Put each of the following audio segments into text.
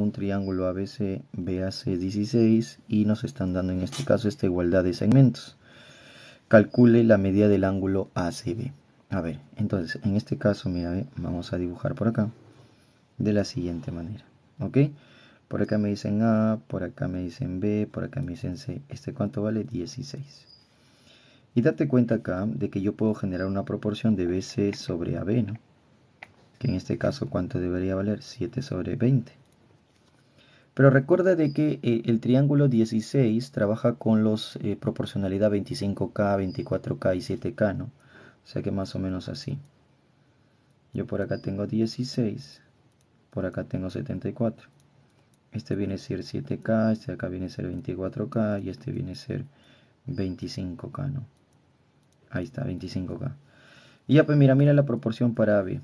un triángulo ABC BAC16 y nos están dando en este caso esta igualdad de segmentos. Calcule la medida del ángulo ACB. A ver, entonces en este caso, mira, vamos a dibujar por acá de la siguiente manera. ¿Ok? Por acá me dicen A, por acá me dicen B, por acá me dicen C. ¿Este cuánto vale? 16. Y date cuenta acá de que yo puedo generar una proporción de BC sobre AB, ¿no? Que en este caso, ¿cuánto debería valer? 7 sobre 20. Pero recuerda de que eh, el triángulo 16 trabaja con los eh, proporcionalidad 25K, 24K y 7K, ¿no? O sea que más o menos así. Yo por acá tengo 16, por acá tengo 74. Este viene a ser 7K, este acá viene a ser 24K y este viene a ser 25K, ¿no? Ahí está, 25K. Y ya pues mira, mira la proporción para AB.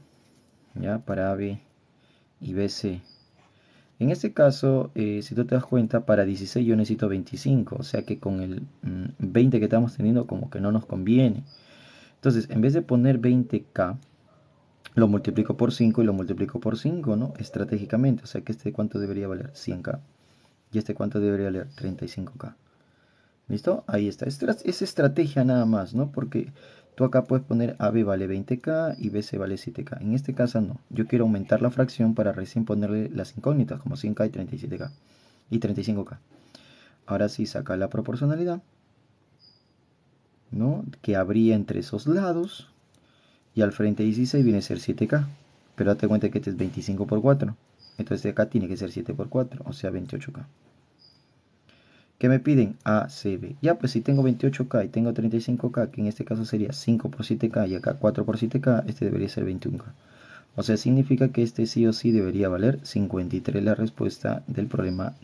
Ya, para AB y BC. En este caso, eh, si tú te das cuenta, para 16 yo necesito 25, o sea que con el 20 mm, que estamos teniendo como que no nos conviene. Entonces, en vez de poner 20k, lo multiplico por 5 y lo multiplico por 5, ¿no? Estratégicamente, o sea que este cuánto debería valer 100k y este cuánto debería valer 35k. ¿Listo? Ahí está. Es, es estrategia nada más, ¿no? Porque Tú acá puedes poner AB vale 20K y BC vale 7K. En este caso no. Yo quiero aumentar la fracción para recién ponerle las incógnitas como 100K y 37K. Y 35K. Ahora sí saca la proporcionalidad. ¿No? Que habría entre esos lados. Y al frente 16 viene a ser 7K. Pero date cuenta que este es 25 por 4. Entonces acá tiene que ser 7 por 4. O sea 28K. ¿Qué me piden? A, C, B. Ya, pues si tengo 28K y tengo 35K, que en este caso sería 5 por 7K y acá 4 por 7K, este debería ser 21K. O sea, significa que este sí o sí debería valer 53 la respuesta del problema